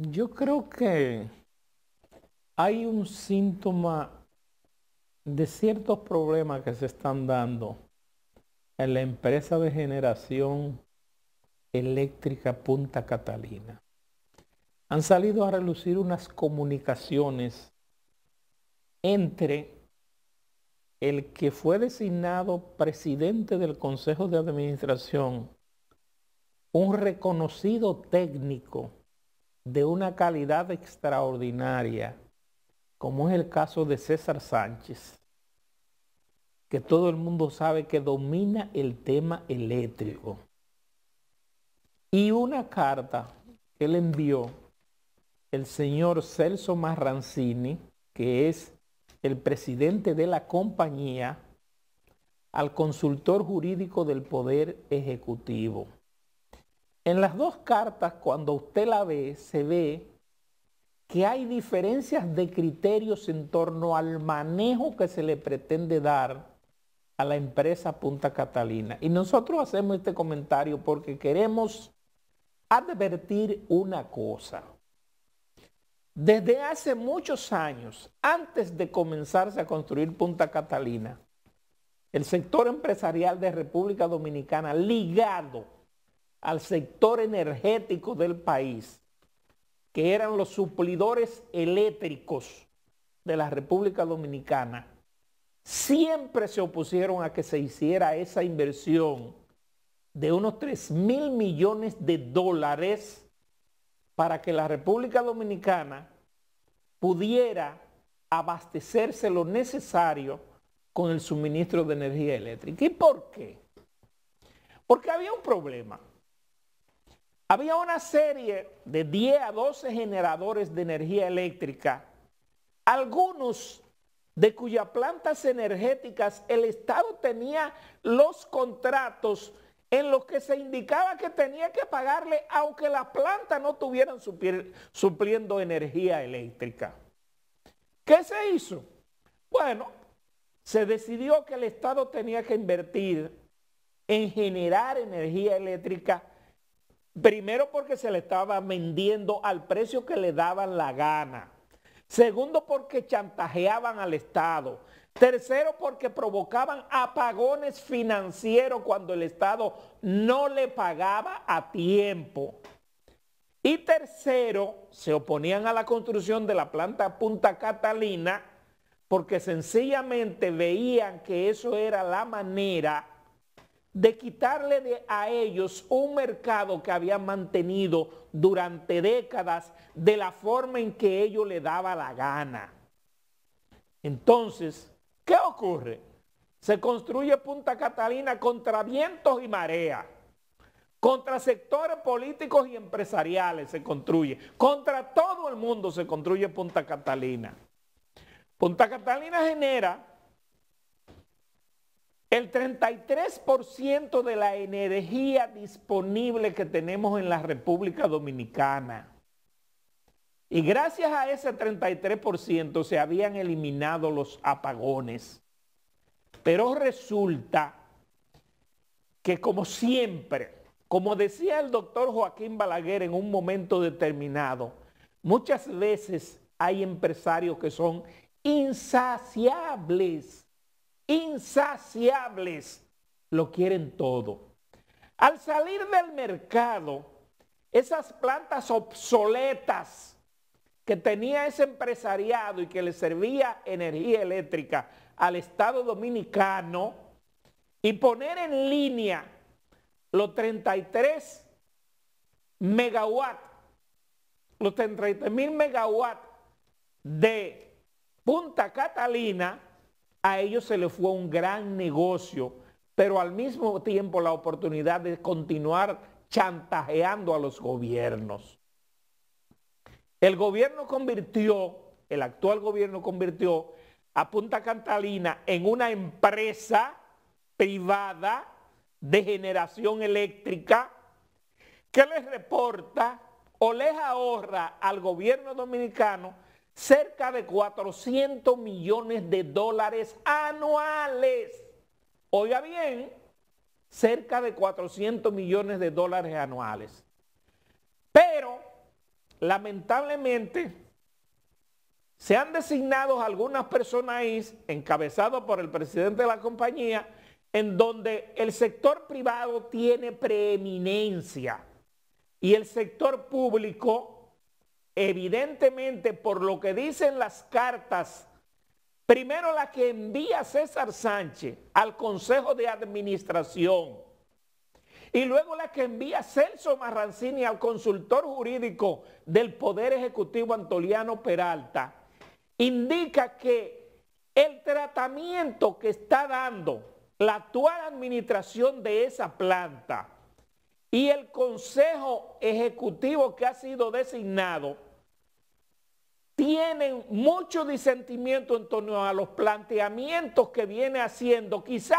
Yo creo que hay un síntoma de ciertos problemas que se están dando en la empresa de generación eléctrica Punta Catalina. Han salido a relucir unas comunicaciones entre el que fue designado presidente del Consejo de Administración, un reconocido técnico de una calidad extraordinaria, como es el caso de César Sánchez, que todo el mundo sabe que domina el tema eléctrico. Y una carta que le envió el señor Celso Marrancini, que es el presidente de la compañía, al consultor jurídico del Poder Ejecutivo. En las dos cartas, cuando usted la ve, se ve que hay diferencias de criterios en torno al manejo que se le pretende dar a la empresa Punta Catalina. Y nosotros hacemos este comentario porque queremos advertir una cosa. Desde hace muchos años, antes de comenzarse a construir Punta Catalina, el sector empresarial de República Dominicana ligado al sector energético del país, que eran los suplidores eléctricos de la República Dominicana, siempre se opusieron a que se hiciera esa inversión de unos 3 mil millones de dólares para que la República Dominicana pudiera abastecerse lo necesario con el suministro de energía eléctrica. ¿Y por qué? Porque había un problema. Había una serie de 10 a 12 generadores de energía eléctrica, algunos de cuyas plantas energéticas el Estado tenía los contratos en los que se indicaba que tenía que pagarle aunque las plantas no tuvieran supliendo energía eléctrica. ¿Qué se hizo? Bueno, se decidió que el Estado tenía que invertir en generar energía eléctrica Primero porque se le estaba vendiendo al precio que le daban la gana. Segundo porque chantajeaban al Estado. Tercero porque provocaban apagones financieros cuando el Estado no le pagaba a tiempo. Y tercero, se oponían a la construcción de la planta Punta Catalina porque sencillamente veían que eso era la manera de quitarle a ellos un mercado que habían mantenido durante décadas de la forma en que ellos le daba la gana. Entonces, ¿qué ocurre? Se construye Punta Catalina contra vientos y marea, contra sectores políticos y empresariales se construye, contra todo el mundo se construye Punta Catalina. Punta Catalina genera el 33% de la energía disponible que tenemos en la República Dominicana. Y gracias a ese 33% se habían eliminado los apagones. Pero resulta que como siempre, como decía el doctor Joaquín Balaguer en un momento determinado, muchas veces hay empresarios que son insaciables insaciables, lo quieren todo. Al salir del mercado, esas plantas obsoletas que tenía ese empresariado y que le servía energía eléctrica al Estado Dominicano y poner en línea los 33 megawatt, los 33 mil megawatts de Punta Catalina, a ellos se les fue un gran negocio, pero al mismo tiempo la oportunidad de continuar chantajeando a los gobiernos. El gobierno convirtió, el actual gobierno convirtió a Punta Cantalina en una empresa privada de generación eléctrica que les reporta o les ahorra al gobierno dominicano cerca de 400 millones de dólares anuales. Oiga bien, cerca de 400 millones de dólares anuales. Pero, lamentablemente, se han designado algunas personas, encabezado por el presidente de la compañía, en donde el sector privado tiene preeminencia y el sector público evidentemente por lo que dicen las cartas, primero la que envía César Sánchez al Consejo de Administración y luego la que envía Celso Marrancini al consultor jurídico del Poder Ejecutivo Antoliano Peralta, indica que el tratamiento que está dando la actual administración de esa planta y el Consejo Ejecutivo que ha sido designado tienen mucho disentimiento en torno a los planteamientos que viene haciendo quizás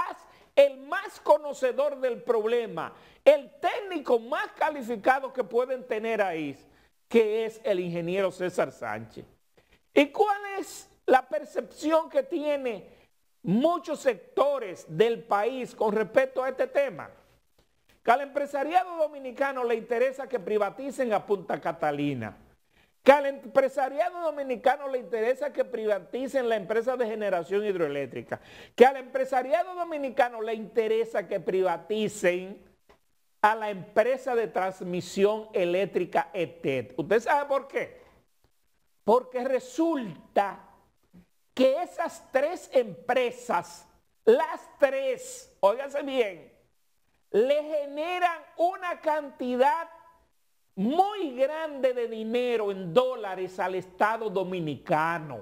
el más conocedor del problema, el técnico más calificado que pueden tener ahí, que es el ingeniero César Sánchez. ¿Y cuál es la percepción que tiene muchos sectores del país con respecto a este tema? Que al empresariado dominicano le interesa que privaticen a Punta Catalina que al empresariado dominicano le interesa que privaticen la empresa de generación hidroeléctrica. Que al empresariado dominicano le interesa que privaticen a la empresa de transmisión eléctrica ETED. ¿Usted sabe por qué? Porque resulta que esas tres empresas, las tres, óiganse bien, le generan una cantidad muy grande de dinero en dólares al Estado dominicano.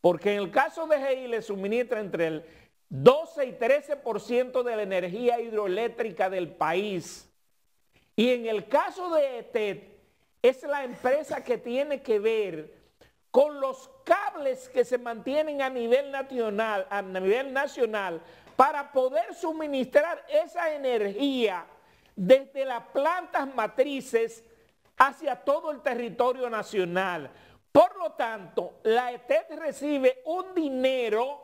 Porque en el caso de GI le suministra entre el 12 y 13% de la energía hidroeléctrica del país. Y en el caso de ETED, es la empresa que tiene que ver con los cables que se mantienen a nivel nacional, a nivel nacional para poder suministrar esa energía desde las plantas matrices hacia todo el territorio nacional. Por lo tanto, la ETED recibe un dinero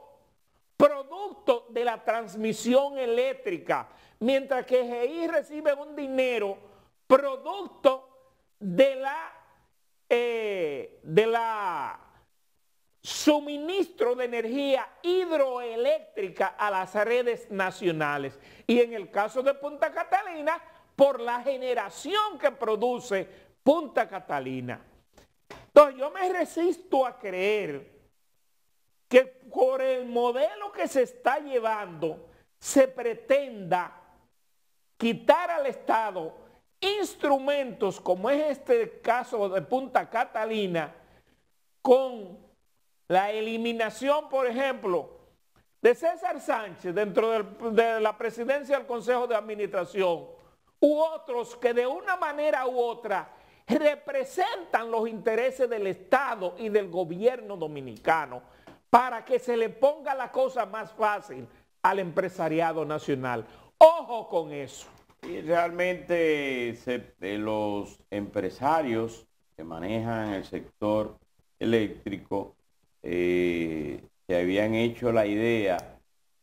producto de la transmisión eléctrica, mientras que GI recibe un dinero producto de la, eh, de la suministro de energía hidroeléctrica a las redes nacionales. Y en el caso de Punta Catalina, por la generación que produce Punta Catalina. Entonces yo me resisto a creer que por el modelo que se está llevando se pretenda quitar al Estado instrumentos como es este caso de Punta Catalina con la eliminación, por ejemplo, de César Sánchez dentro de la presidencia del Consejo de Administración u otros que de una manera u otra representan los intereses del Estado y del gobierno dominicano para que se le ponga la cosa más fácil al empresariado nacional. Ojo con eso. Y realmente de eh, los empresarios que manejan el sector eléctrico eh, se habían hecho la idea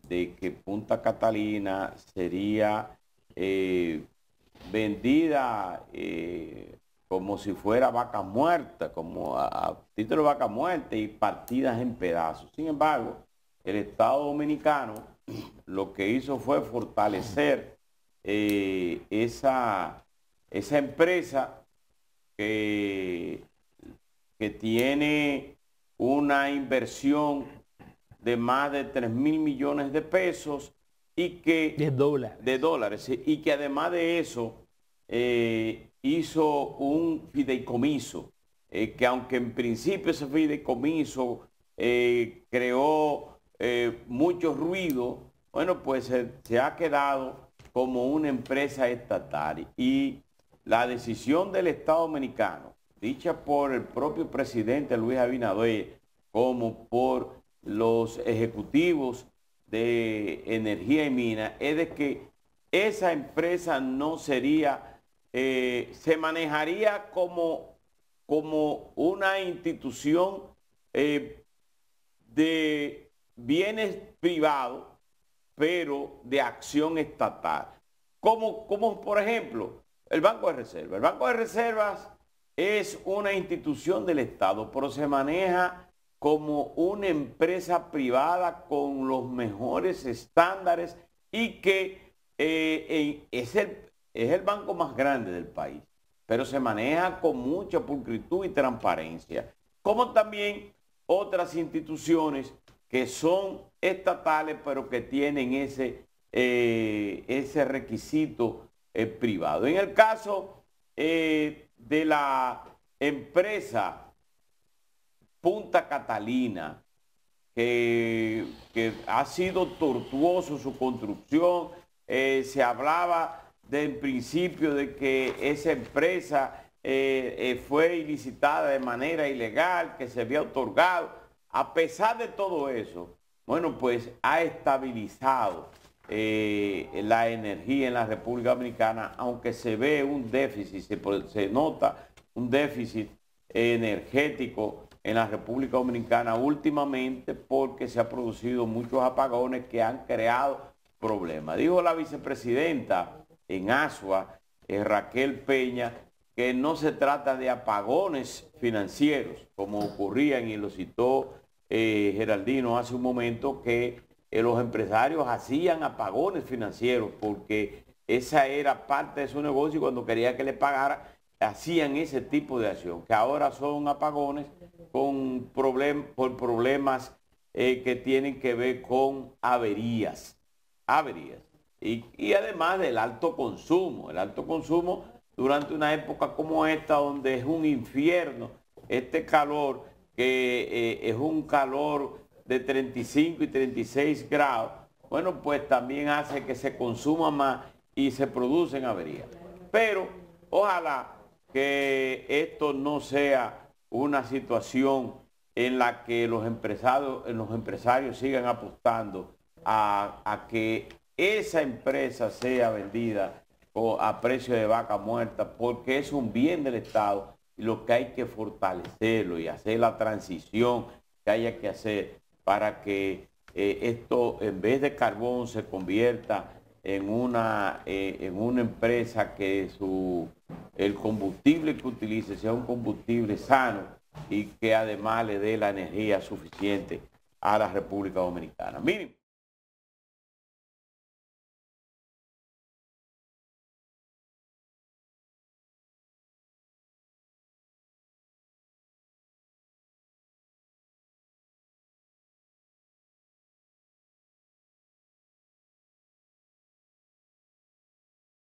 de que Punta Catalina sería eh, vendida eh, como si fuera vaca muerta, como a, título vaca muerta y partidas en pedazos. Sin embargo, el Estado Dominicano lo que hizo fue fortalecer esa, esa empresa que, que tiene una inversión de más de 3 mil millones de pesos y que... De dólares. De dólares. Y que además de eso eh, hizo un fideicomiso, eh, que aunque en principio ese fideicomiso eh, creó mucho ruido, bueno, pues se, se ha quedado como una empresa estatal. Y la decisión del Estado Dominicano dicha por el propio presidente Luis Abinader como por los ejecutivos de energía y mina, es de que esa empresa no sería, eh, se manejaría como, como una institución eh, de bienes privados, pero de acción estatal. Como, como por ejemplo el Banco de Reservas. El Banco de Reservas es una institución del Estado, pero se maneja como una empresa privada con los mejores estándares y que eh, es, el, banco más grande del país, pero se maneja con mucha pulcritud y transparencia, como también otras instituciones que son estatales, pero que tienen ese, eh, ese requisito eh, privado. En el caso de la empresa Punta Catalina, que, ha sido tortuoso su construcción. Eh, se hablaba de, en principio de que esa empresa eh, eh, fue ilicitada de manera ilegal, que se había otorgado. A pesar de todo eso, bueno, pues ha estabilizado eh, la energía en la República Dominicana, aunque se ve un déficit, se, nota un déficit energético en la República Dominicana últimamente porque se han producido muchos apagones que han creado problemas. Dijo la vicepresidenta en Asua, eh, Raquel Peña, que no se trata de apagones financieros, como ocurrían y lo citó eh, Geraldino hace un momento, que eh, los empresarios hacían apagones financieros porque esa era parte de su negocio y cuando quería que le pagara hacían ese tipo de acción, que ahora son apagones con por problemas eh, que tienen que ver con averías. averías. Y, además del alto consumo, el alto consumo durante una época como esta donde es un infierno, este calor que eh, es un calor de 35 y 36 grados, bueno, pues también hace que se consuma más y se producen averías. Pero ojalá que esto no sea una situación en la que los empresarios, los empresarios sigan apostando a, a que esa empresa sea vendida a precio de vaca muerta, porque es un bien del Estado y lo que hay que fortalecerlo y hacer la transición que haya que hacer para que eh, esto en vez de carbón se convierta en una, eh, en una empresa que el combustible que utilice sea un combustible sano y que además le dé la energía suficiente a la República Dominicana.